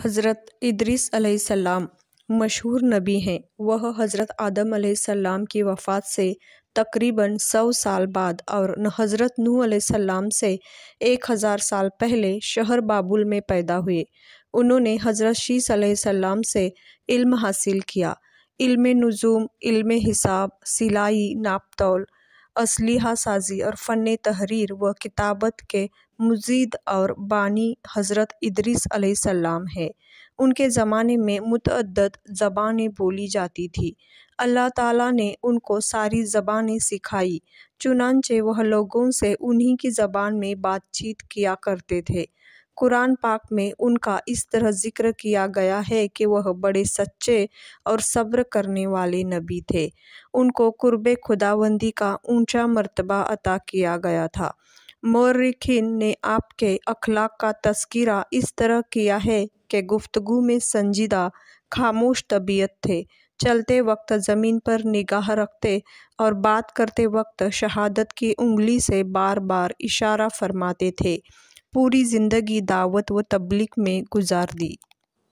हज़रत इदरीस अलैहिस्सलाम मशहूर नबी हैं वह हज़रत आदम अलैहिस्सलाम की वफ़ात से तकरीबन सौ साल बाद और हज़रत नूह अलैहिस्सलाम से एक हज़ार साल पहले शहर बाबुल में पैदा हुए उन्होंने हज़रत शीस अलैहिस्सलाम से इल्म हासिल किया इल्म नुजूम इल्म हिसाब सिलाई नापतौल असलहा साज़ी और फ़न तहरीर व किताबत के मजीद और बानी हज़रत इदरीस सलाम है उनके ज़माने में मतद ज़बानें बोली जाती थी अल्लाह ताला ने उनको सारी ज़बानें सिखाई चुनानचे वह लोगों से उन्हीं की ज़बान में बातचीत किया करते थे कुरान पाक में उनका इस तरह जिक्र किया गया है कि वह बड़े सच्चे और सब्र करने वाले नबी थे उनको कुर्ब खुदाबंदी का ऊंचा मर्तबा अता किया गया था मौरखीन ने आपके अखलाक का तस्करा इस तरह किया है कि गुफ्तगु में संजीदा खामोश तबीयत थे चलते वक्त ज़मीन पर निगाह रखते और बात करते वक्त शहादत की उंगली से बार बार इशारा फरमाते थे पूरी ज़िंदगी दावत व तबलीग में गुजार दी